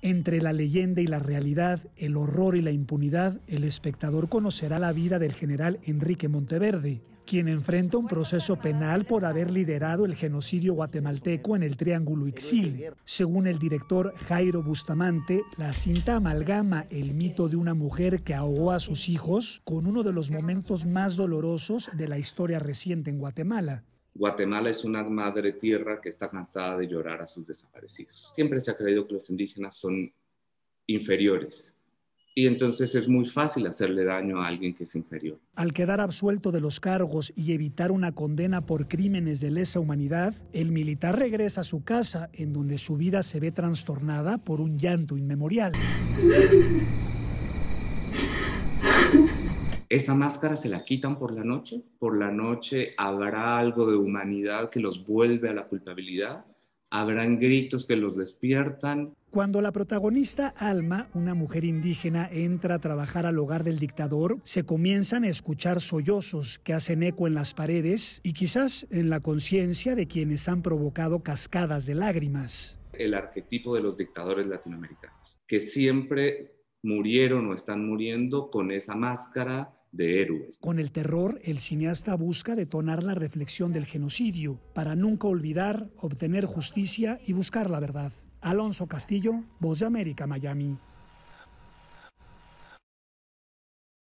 Entre la leyenda y la realidad, el horror y la impunidad, el espectador conocerá la vida del general Enrique Monteverde, quien enfrenta un proceso penal por haber liderado el genocidio guatemalteco en el Triángulo Ixil. Según el director Jairo Bustamante, la cinta amalgama el mito de una mujer que ahogó a sus hijos con uno de los momentos más dolorosos de la historia reciente en Guatemala. Guatemala es una madre tierra que está cansada de llorar a sus desaparecidos. Siempre se ha creído que los indígenas son inferiores. Y entonces es muy fácil hacerle daño a alguien que es inferior. Al quedar absuelto de los cargos y evitar una condena por crímenes de lesa humanidad, el militar regresa a su casa, en donde su vida se ve trastornada por un llanto inmemorial. Esa máscara se la quitan por la noche, por la noche habrá algo de humanidad que los vuelve a la culpabilidad, habrán gritos que los despiertan. Cuando la protagonista Alma, una mujer indígena, entra a trabajar al hogar del dictador, se comienzan a escuchar sollozos que hacen eco en las paredes y quizás en la conciencia de quienes han provocado cascadas de lágrimas. El arquetipo de los dictadores latinoamericanos, que siempre murieron o están muriendo con esa máscara de héroes. Con el terror, el cineasta busca detonar la reflexión del genocidio para nunca olvidar, obtener justicia y buscar la verdad. Alonso Castillo, Voz de América, Miami.